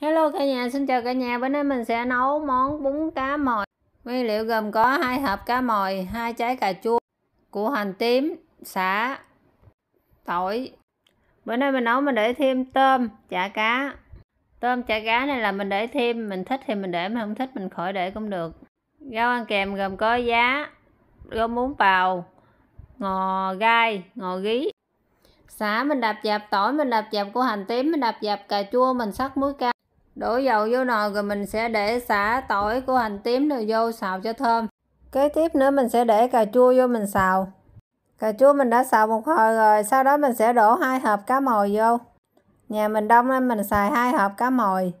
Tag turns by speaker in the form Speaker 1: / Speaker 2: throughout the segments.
Speaker 1: Hello cả nhà, xin chào cả nhà. Bữa nay mình sẽ nấu món bún cá mòi. Nguyên liệu gồm có hai hộp cá mòi, hai trái cà chua, củ hành tím, xả, tỏi. Bữa nay mình nấu mình để thêm tôm, chả cá. Tôm chả cá này là mình để thêm, mình thích thì mình để, mình không thích mình khỏi để cũng được. Rau ăn kèm gồm có giá, rau muống bào, ngò gai, ngò gí, xả mình đập dập tỏi mình đập dập củ hành tím mình đập dập cà chua mình sắc muối cao Đổ dầu vô nồi rồi mình sẽ để xả tỏi của hành tím rồi vô xào cho thơm. Kế tiếp nữa mình sẽ để cà chua vô mình xào. Cà chua mình đã xào một hồi rồi, sau đó mình sẽ đổ hai hộp cá mồi vô. Nhà mình đông nên mình xài hai hộp cá mồi.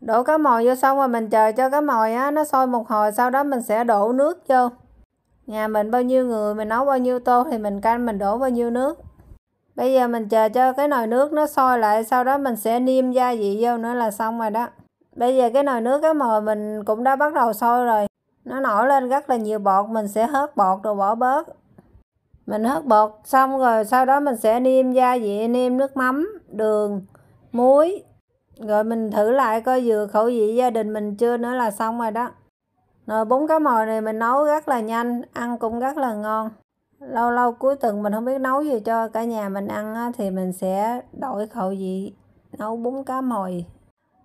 Speaker 1: Đổ cá mồi vô xong rồi mình chờ cho cá mồi á, nó sôi một hồi, sau đó mình sẽ đổ nước vô. Nhà mình bao nhiêu người, mình nấu bao nhiêu tô thì mình canh mình đổ bao nhiêu nước bây giờ mình chờ cho cái nồi nước nó sôi lại sau đó mình sẽ niêm gia vị vô nữa là xong rồi đó bây giờ cái nồi nước á mồi mình cũng đã bắt đầu sôi rồi nó nổi lên rất là nhiều bọt mình sẽ hớt bọt rồi bỏ bớt mình hớt bọt xong rồi sau đó mình sẽ niêm gia vị niêm nước mắm đường muối rồi mình thử lại coi vừa khẩu vị gia đình mình chưa nữa là xong rồi đó nồi bún cá mồi này mình nấu rất là nhanh ăn cũng rất là ngon lâu lâu cuối tuần mình không biết nấu gì cho cả nhà mình ăn á, thì mình sẽ đổi khẩu vị nấu bún cá mồi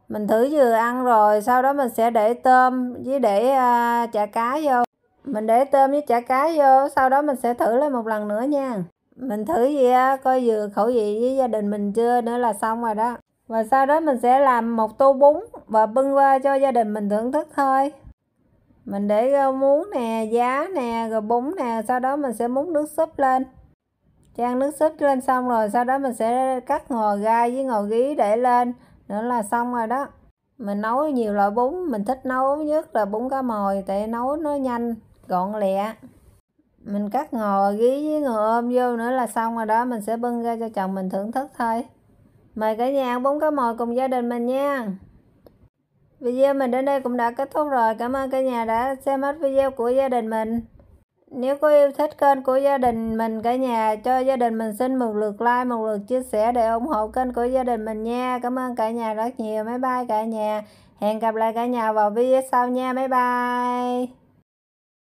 Speaker 1: mình thử vừa ăn rồi sau đó mình sẽ để tôm với để à, chả cá vô mình để tôm với chả cá vô sau đó mình sẽ thử lên một lần nữa nha mình thử gì á coi vừa khẩu vị với gia đình mình chưa nữa là xong rồi đó và sau đó mình sẽ làm một tô bún và bưng qua cho gia đình mình thưởng thức thôi mình để rau ờ, muống nè giá nè rồi bún nè sau đó mình sẽ múc nước súp lên trang nước súp lên xong rồi sau đó mình sẽ cắt ngò gai với ngò gí để lên nữa là xong rồi đó mình nấu nhiều loại bún mình thích nấu nhất là bún cá mồi tại nấu nó nhanh gọn lẹ mình cắt ngò gí với ngò ôm vô nữa là xong rồi đó mình sẽ bưng ra cho chồng mình thưởng thức thôi mời cả nhà ăn bún cá mồi cùng gia đình mình nha Video mình đến đây cũng đã kết thúc rồi. Cảm ơn cả nhà đã xem hết video của gia đình mình. Nếu có yêu thích kênh của gia đình mình cả nhà cho gia đình mình xin một lượt like, một lượt chia sẻ để ủng hộ kênh của gia đình mình nha. Cảm ơn cả nhà rất nhiều. Bye bye cả nhà. Hẹn gặp lại cả nhà vào video sau nha. Bye bye.